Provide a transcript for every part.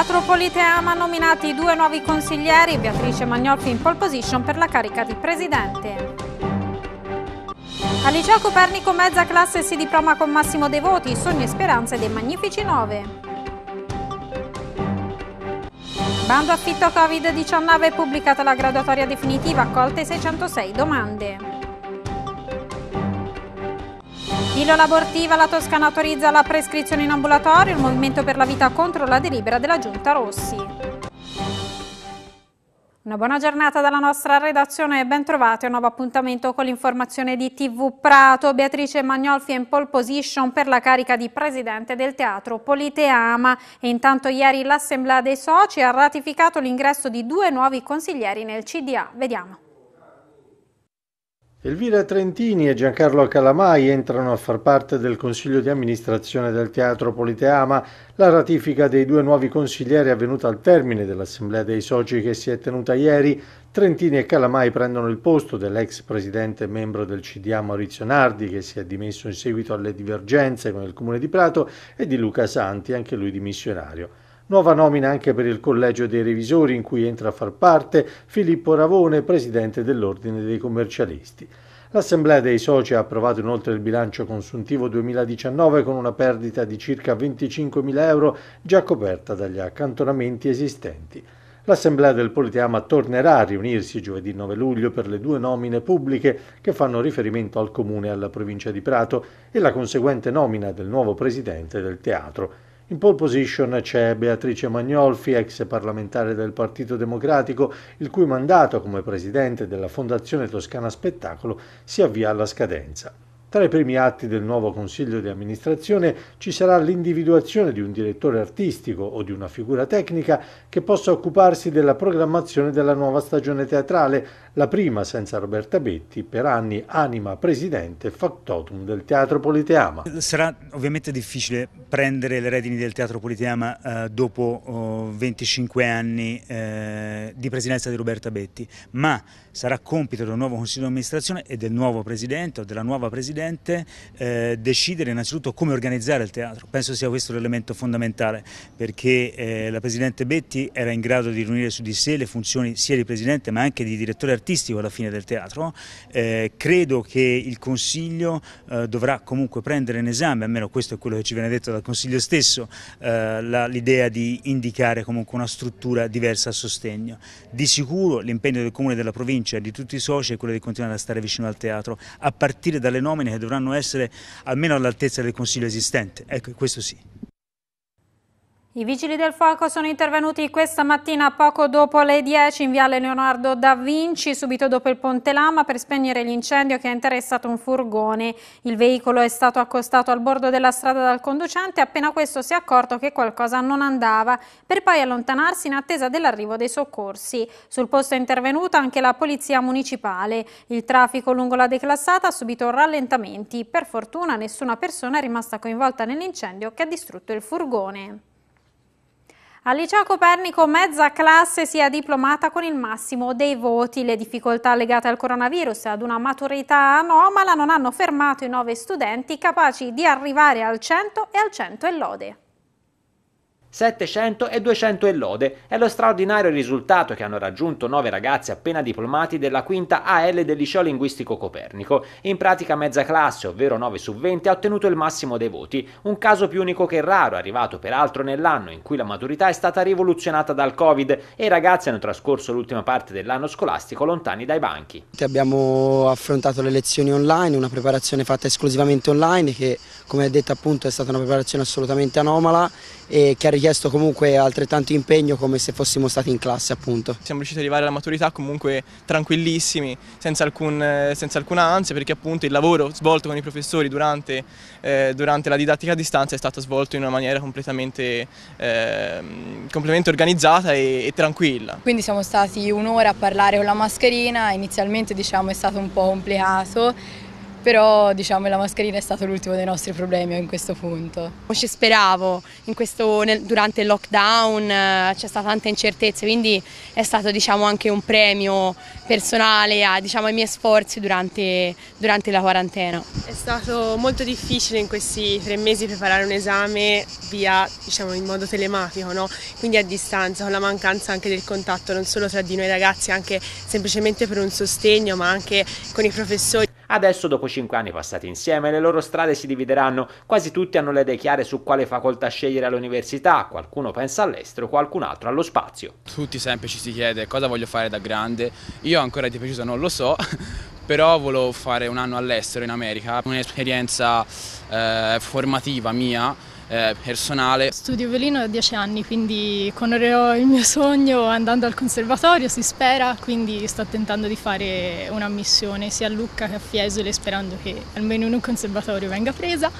Teatro Politeama ha nominati due nuovi consiglieri, Beatrice Magnolfi in pole position per la carica di presidente. Al liceo Copernico mezza classe si diploma con Massimo De Voti, sogni e speranze dei Magnifici 9. Bando affitto Covid-19 pubblicata la graduatoria definitiva, accolte 606 domande. Ilona Bortiva, la Toscana autorizza la prescrizione in ambulatorio, il Movimento per la Vita contro la delibera della Giunta Rossi. Una buona giornata dalla nostra redazione e ben trovati a un nuovo appuntamento con l'informazione di TV Prato. Beatrice Magnolfi è in pole position per la carica di presidente del teatro Politeama e intanto ieri l'assemblea dei soci ha ratificato l'ingresso di due nuovi consiglieri nel CDA. Vediamo. Elvira Trentini e Giancarlo Calamai entrano a far parte del Consiglio di amministrazione del Teatro Politeama. La ratifica dei due nuovi consiglieri è avvenuta al termine dell'assemblea dei soci che si è tenuta ieri. Trentini e Calamai prendono il posto dell'ex presidente e membro del CDA Maurizio Nardi, che si è dimesso in seguito alle divergenze con il comune di Prato, e di Luca Santi, anche lui dimissionario. Nuova nomina anche per il Collegio dei Revisori in cui entra a far parte Filippo Ravone, presidente dell'Ordine dei Commercialisti. L'Assemblea dei Soci ha approvato inoltre il bilancio consuntivo 2019 con una perdita di circa 25.000 euro già coperta dagli accantonamenti esistenti. L'Assemblea del Politeama tornerà a riunirsi giovedì 9 luglio per le due nomine pubbliche che fanno riferimento al Comune e alla provincia di Prato e la conseguente nomina del nuovo presidente del teatro. In pole position c'è Beatrice Magnolfi, ex parlamentare del Partito Democratico, il cui mandato come presidente della Fondazione Toscana Spettacolo si avvia alla scadenza. Tra i primi atti del nuovo Consiglio di amministrazione ci sarà l'individuazione di un direttore artistico o di una figura tecnica che possa occuparsi della programmazione della nuova stagione teatrale, la prima senza Roberta Betti, per anni anima presidente factotum del Teatro Politeama. Sarà ovviamente difficile prendere le redini del Teatro Politeama eh, dopo oh, 25 anni eh, di presidenza di Roberta Betti, ma sarà compito del nuovo Consiglio di amministrazione e del nuovo presidente o della nuova presidente Presidente, eh, decidere innanzitutto come organizzare il teatro. Penso sia questo l'elemento fondamentale perché eh, la Presidente Betti era in grado di riunire su di sé le funzioni sia di Presidente ma anche di direttore artistico alla fine del teatro. Eh, credo che il Consiglio eh, dovrà comunque prendere in esame, almeno questo è quello che ci viene detto dal Consiglio stesso, eh, l'idea di indicare comunque una struttura diversa a sostegno. Di sicuro l'impegno del Comune, della provincia e di tutti i soci è quello di continuare a stare vicino al teatro, a partire dalle nomine che dovranno essere almeno all'altezza del Consiglio esistente, ecco questo sì. I vigili del fuoco sono intervenuti questa mattina poco dopo le 10 in viale Leonardo da Vinci, subito dopo il Ponte Lama, per spegnere l'incendio che ha interessato un furgone. Il veicolo è stato accostato al bordo della strada dal conducente appena questo si è accorto che qualcosa non andava, per poi allontanarsi in attesa dell'arrivo dei soccorsi. Sul posto è intervenuta anche la polizia municipale. Il traffico lungo la declassata ha subito rallentamenti. Per fortuna nessuna persona è rimasta coinvolta nell'incendio che ha distrutto il furgone. Al liceo Copernico mezza classe si è diplomata con il massimo dei voti. Le difficoltà legate al coronavirus e ad una maturità anomala non hanno fermato i nove studenti capaci di arrivare al 100 e al 100 e lode. 700 e 200 e lode è lo straordinario risultato che hanno raggiunto nove ragazzi appena diplomati della quinta AL del liceo linguistico Copernico. In pratica mezza classe, ovvero 9 su 20, ha ottenuto il massimo dei voti, un caso più unico che raro, arrivato peraltro nell'anno in cui la maturità è stata rivoluzionata dal Covid e i ragazzi hanno trascorso l'ultima parte dell'anno scolastico lontani dai banchi. Abbiamo affrontato le lezioni online, una preparazione fatta esclusivamente online che come detto appunto è stata una preparazione assolutamente anomala e che ha richiesto comunque altrettanto impegno come se fossimo stati in classe appunto. Siamo riusciti ad arrivare alla maturità comunque tranquillissimi, senza, alcun, eh, senza alcuna ansia perché appunto il lavoro svolto con i professori durante, eh, durante la didattica a distanza è stato svolto in una maniera completamente, eh, completamente organizzata e, e tranquilla. Quindi siamo stati un'ora a parlare con la mascherina, inizialmente diciamo è stato un po' complicato però diciamo la mascherina è stato l'ultimo dei nostri problemi in questo punto. Non Ci speravo, questo, nel, durante il lockdown eh, c'è stata tanta incertezza, quindi è stato diciamo, anche un premio personale a, diciamo, ai miei sforzi durante, durante la quarantena. È stato molto difficile in questi tre mesi preparare un esame via, diciamo, in modo telematico, no? quindi a distanza, con la mancanza anche del contatto non solo tra di noi ragazzi, anche semplicemente per un sostegno, ma anche con i professori. Adesso, dopo 5 anni passati insieme, le loro strade si divideranno, quasi tutti hanno le idee chiare su quale facoltà scegliere all'università, qualcuno pensa all'estero, qualcun altro allo spazio. Tutti sempre ci si chiede cosa voglio fare da grande, io ancora di preciso non lo so, però volevo fare un anno all'estero in America, un'esperienza eh, formativa mia eh, personale. Studio violino da dieci anni, quindi conorerò il mio sogno andando al conservatorio, si spera, quindi sto tentando di fare una missione sia a Lucca che a Fiesole sperando che almeno in un conservatorio venga presa.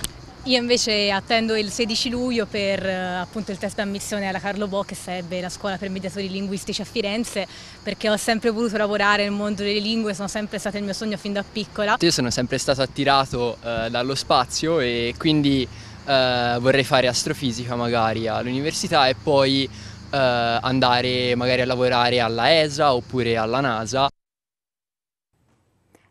Io invece attendo il 16 luglio per eh, appunto il test d'ammissione alla Carlo Bo, che sarebbe la scuola per mediatori linguistici a Firenze, perché ho sempre voluto lavorare nel mondo delle lingue, sono sempre stato il mio sogno fin da piccola. Io sono sempre stato attirato eh, dallo spazio e quindi eh, vorrei fare astrofisica magari all'università e poi eh, andare magari a lavorare alla ESA oppure alla NASA.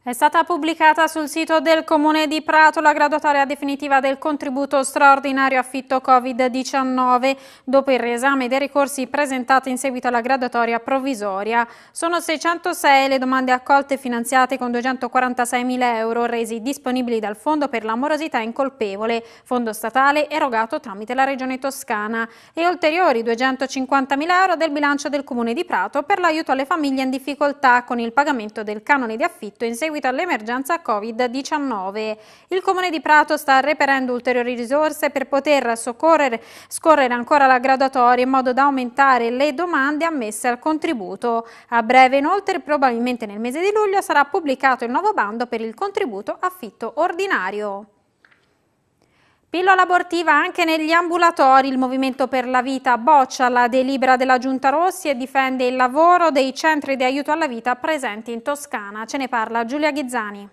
È stata pubblicata sul sito del Comune di Prato la graduatoria definitiva del contributo straordinario affitto Covid-19 dopo il riesame dei ricorsi presentati in seguito alla graduatoria provvisoria. Sono 606 le domande accolte finanziate con 246.000 euro resi disponibili dal Fondo per l'amorosità incolpevole, fondo statale erogato tramite la Regione Toscana e ulteriori 250.000 euro del bilancio del Comune di Prato per l'aiuto alle famiglie in difficoltà con il pagamento del canone di affitto in seguito seguito all'emergenza Covid-19. Il Comune di Prato sta reperendo ulteriori risorse per poter soccorrere, scorrere ancora la graduatoria in modo da aumentare le domande ammesse al contributo. A breve inoltre, probabilmente nel mese di luglio, sarà pubblicato il nuovo bando per il contributo affitto ordinario. Pillola abortiva anche negli ambulatori, il Movimento per la Vita boccia la delibera della Giunta Rossi e difende il lavoro dei centri di aiuto alla vita presenti in Toscana. Ce ne parla Giulia Ghizzani.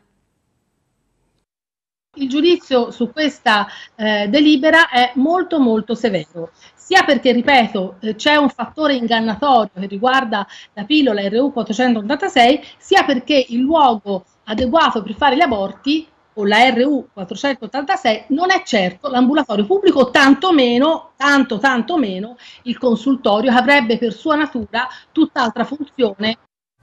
Il giudizio su questa eh, delibera è molto molto severo, sia perché, ripeto, eh, c'è un fattore ingannatorio che riguarda la pillola RU486, sia perché il luogo adeguato per fare gli aborti con la RU 486 non è certo l'ambulatorio pubblico, tantomeno, tanto, tanto meno il consultorio che avrebbe per sua natura tutt'altra funzione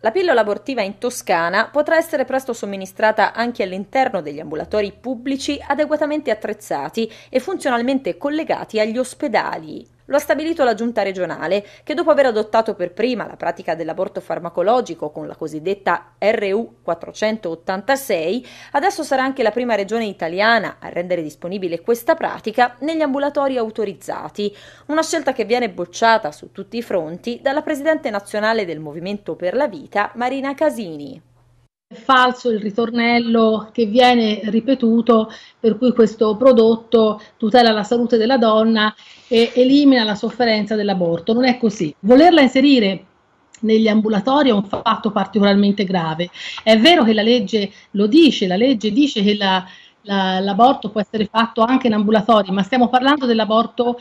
la pillola abortiva in Toscana potrà essere presto somministrata anche all'interno degli ambulatori pubblici adeguatamente attrezzati e funzionalmente collegati agli ospedali. Lo ha stabilito la giunta regionale, che dopo aver adottato per prima la pratica dell'aborto farmacologico con la cosiddetta RU 486, adesso sarà anche la prima regione italiana a rendere disponibile questa pratica negli ambulatori autorizzati, una scelta che viene bocciata su tutti i fronti dalla presidente nazionale del Movimento per la Vita, Marina Casini falso il ritornello che viene ripetuto, per cui questo prodotto tutela la salute della donna e elimina la sofferenza dell'aborto. Non è così. Volerla inserire negli ambulatori è un fatto particolarmente grave. È vero che la legge lo dice, la legge dice che la, la, l'aborto può essere fatto anche in ambulatori, ma stiamo parlando dell'aborto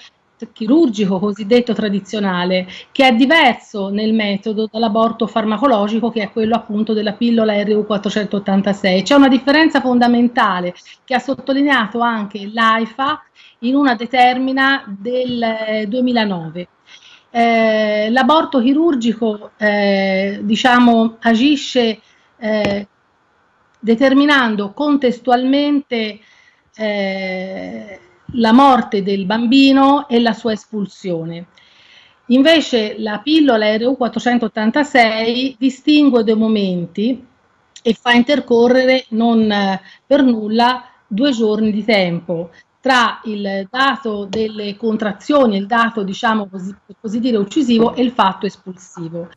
chirurgico cosiddetto tradizionale, che è diverso nel metodo dall'aborto farmacologico che è quello appunto della pillola RU486. C'è una differenza fondamentale che ha sottolineato anche l'AIFA in una determina del 2009. Eh, eh, l'aborto chirurgico eh, diciamo, agisce eh, determinando contestualmente eh, la morte del bambino e la sua espulsione. Invece la pillola RU486 distingue due momenti e fa intercorrere non eh, per nulla due giorni di tempo tra il dato delle contrazioni, il dato diciamo così, così dire uccisivo e il fatto espulsivo.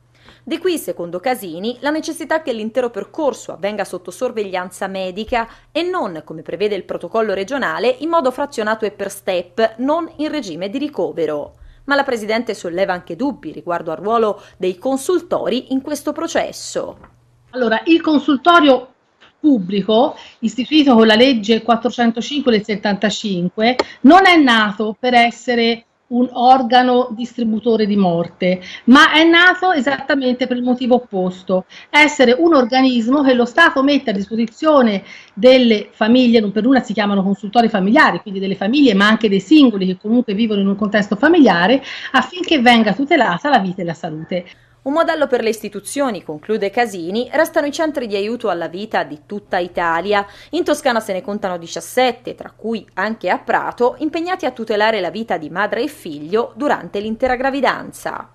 Di qui, secondo Casini, la necessità che l'intero percorso avvenga sotto sorveglianza medica e non, come prevede il protocollo regionale, in modo frazionato e per step, non in regime di ricovero. Ma la Presidente solleva anche dubbi riguardo al ruolo dei consultori in questo processo. Allora, il consultorio pubblico, istituito con la legge 405 del 75, non è nato per essere un organo distributore di morte, ma è nato esattamente per il motivo opposto, essere un organismo che lo Stato mette a disposizione delle famiglie, non per una si chiamano consultori familiari, quindi delle famiglie, ma anche dei singoli che comunque vivono in un contesto familiare, affinché venga tutelata la vita e la salute. Un modello per le istituzioni, conclude Casini, restano i centri di aiuto alla vita di tutta Italia. In Toscana se ne contano 17, tra cui anche a Prato, impegnati a tutelare la vita di madre e figlio durante l'intera gravidanza.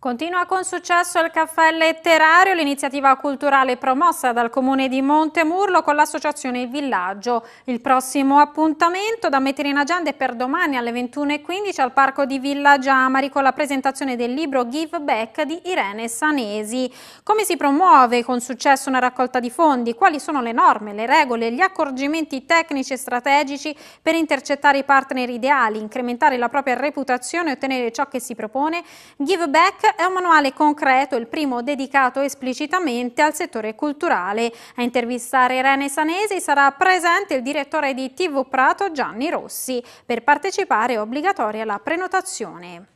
Continua con successo il caffè letterario, l'iniziativa culturale promossa dal comune di Montemurlo con l'associazione Il Villaggio. Il prossimo appuntamento da mettere in agenda è per domani alle 21.15 al parco di Villa Giamari con la presentazione del libro Give Back di Irene Sanesi. Come si promuove con successo una raccolta di fondi? Quali sono le norme, le regole, gli accorgimenti tecnici e strategici per intercettare i partner ideali, incrementare la propria reputazione e ottenere ciò che si propone? Give Back è un manuale concreto, il primo dedicato esplicitamente al settore culturale. A intervistare Irene Sanesi sarà presente il direttore di TV Prato Gianni Rossi. Per partecipare è obbligatoria la prenotazione.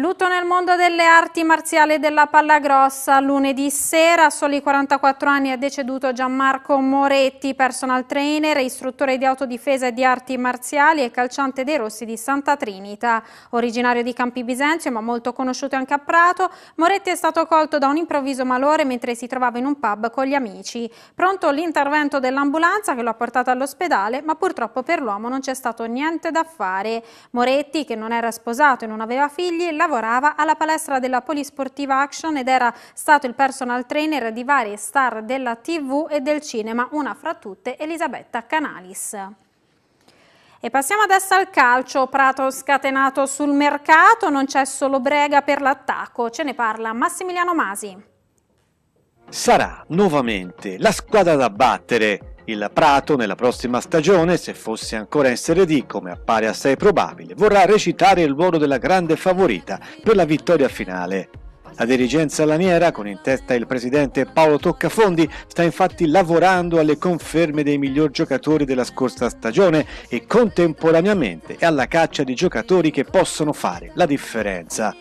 Lutto nel mondo delle arti marziali e della palla grossa. Lunedì sera, a soli 44 anni, è deceduto Gianmarco Moretti, personal trainer, istruttore di autodifesa e di arti marziali e calciante dei Rossi di Santa Trinita. Originario di Campi Bisenzio, ma molto conosciuto anche a Prato, Moretti è stato colto da un improvviso malore mentre si trovava in un pub con gli amici. Pronto l'intervento dell'ambulanza che lo ha portato all'ospedale, ma purtroppo per l'uomo non c'è stato niente da fare. Moretti, che non era sposato e non aveva figli, l'ha lavorava alla palestra della Polisportiva Action ed era stato il personal trainer di varie star della TV e del cinema, una fra tutte Elisabetta Canalis. E passiamo adesso al calcio, Prato scatenato sul mercato, non c'è solo Brega per l'attacco, ce ne parla Massimiliano Masi. Sarà nuovamente la squadra da battere il Prato nella prossima stagione, se fosse ancora in Serie D come appare assai probabile, vorrà recitare il ruolo della grande favorita per la vittoria finale. La dirigenza laniera, con in testa il presidente Paolo Toccafondi, sta infatti lavorando alle conferme dei miglior giocatori della scorsa stagione e contemporaneamente è alla caccia di giocatori che possono fare la differenza.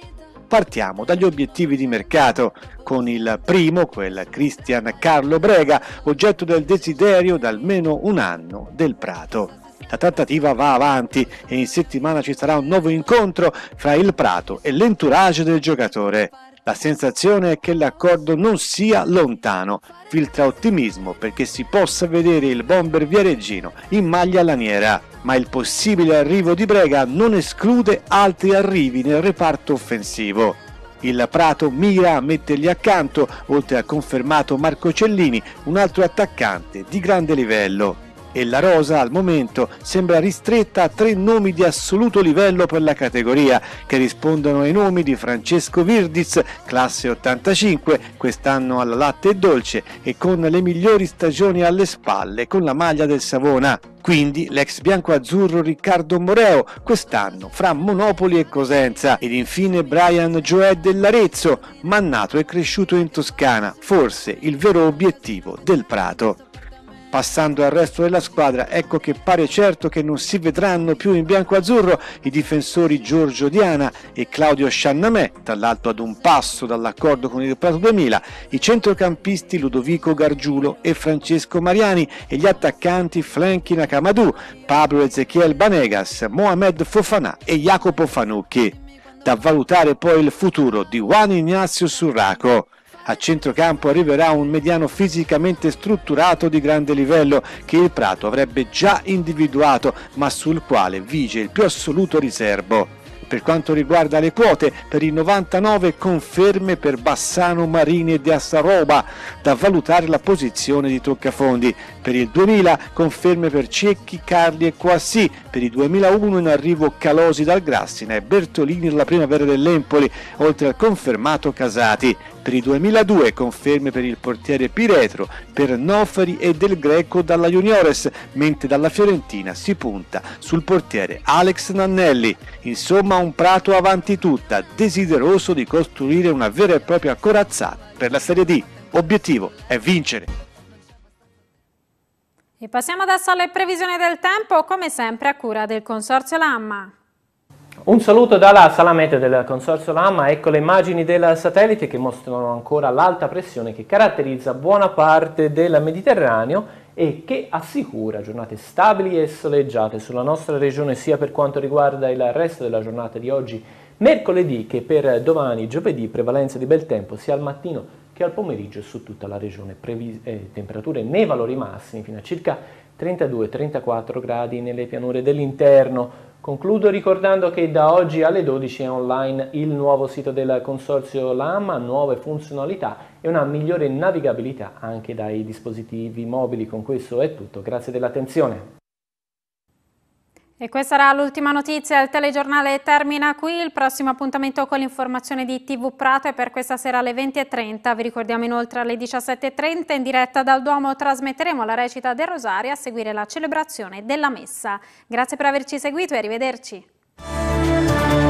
Partiamo dagli obiettivi di mercato, con il primo, quel Cristian Carlo Brega, oggetto del desiderio da almeno un anno del Prato. La trattativa va avanti e in settimana ci sarà un nuovo incontro fra il Prato e l'entourage del giocatore. La sensazione è che l'accordo non sia lontano, filtra ottimismo perché si possa vedere il bomber viareggino in maglia laniera, ma il possibile arrivo di Brega non esclude altri arrivi nel reparto offensivo. Il Prato mira a mettergli accanto, oltre a confermato Marco Cellini, un altro attaccante di grande livello e la rosa al momento sembra ristretta a tre nomi di assoluto livello per la categoria, che rispondono ai nomi di Francesco Virdiz, classe 85, quest'anno alla latte e dolce, e con le migliori stagioni alle spalle con la maglia del Savona. Quindi l'ex bianco-azzurro Riccardo Moreo, quest'anno fra Monopoli e Cosenza, ed infine Brian Joe dell'Arezzo, ma nato e cresciuto in Toscana, forse il vero obiettivo del Prato. Passando al resto della squadra, ecco che pare certo che non si vedranno più in bianco-azzurro i difensori Giorgio Diana e Claudio Sciannamè, dall'alto ad un passo dall'accordo con il Prato 2000, i centrocampisti Ludovico Gargiulo e Francesco Mariani e gli attaccanti Franky Nakamadou, Pablo Ezechiel Banegas, Mohamed Fofana e Jacopo Fanucchi. Da valutare poi il futuro di Juan Ignacio Surraco. A centrocampo arriverà un mediano fisicamente strutturato di grande livello che il Prato avrebbe già individuato ma sul quale vige il più assoluto riservo. Per quanto riguarda le quote, per il 99 conferme per Bassano, Marini e De Assaroba, da valutare la posizione di Toccafondi. Per il 2000 conferme per Cecchi, Carli e Quassi. Per il 2001 in arrivo Calosi dal Grassina e Bertolini nella primavera dell'Empoli, oltre al confermato Casati. Per il 2002 conferme per il portiere Piretro, per Nofari e Del Greco dalla Juniores, mentre dalla Fiorentina si punta sul portiere Alex Nannelli. Insomma un prato avanti tutta, desideroso di costruire una vera e propria corazzata per la Serie D. Obiettivo è vincere. E passiamo adesso alle previsioni del tempo, come sempre a cura del Consorzio Lamma. Un saluto dalla sala Salamete del Consorzio Lama, ecco le immagini del satellite che mostrano ancora l'alta pressione che caratterizza buona parte del Mediterraneo e che assicura giornate stabili e soleggiate sulla nostra regione sia per quanto riguarda il resto della giornata di oggi mercoledì che per domani giovedì prevalenza di bel tempo sia al mattino che al pomeriggio su tutta la regione eh, temperature nei valori massimi fino a circa 32-34 gradi nelle pianure dell'interno Concludo ricordando che da oggi alle 12 è online il nuovo sito del Consorzio LAMA, nuove funzionalità e una migliore navigabilità anche dai dispositivi mobili. Con questo è tutto, grazie dell'attenzione. E questa era l'ultima notizia, il telegiornale termina qui, il prossimo appuntamento con l'informazione di TV Prato è per questa sera alle 20.30, vi ricordiamo inoltre alle 17.30 in diretta dal Duomo trasmetteremo la recita del Rosario a seguire la celebrazione della Messa. Grazie per averci seguito e arrivederci.